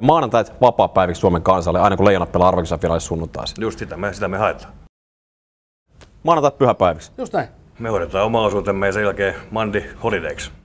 Maanantait vapaa-päiviksi Suomen kansalle, aina kun leijonat pelaa arvokisafinaali sunnuntaisin. Just sitä me, sitä me haetaan. Maanantai pyhäpäiviksi. Just näin. Me hoidetaan oma osuutemme ja sen jälkeen Mandi holidayksi.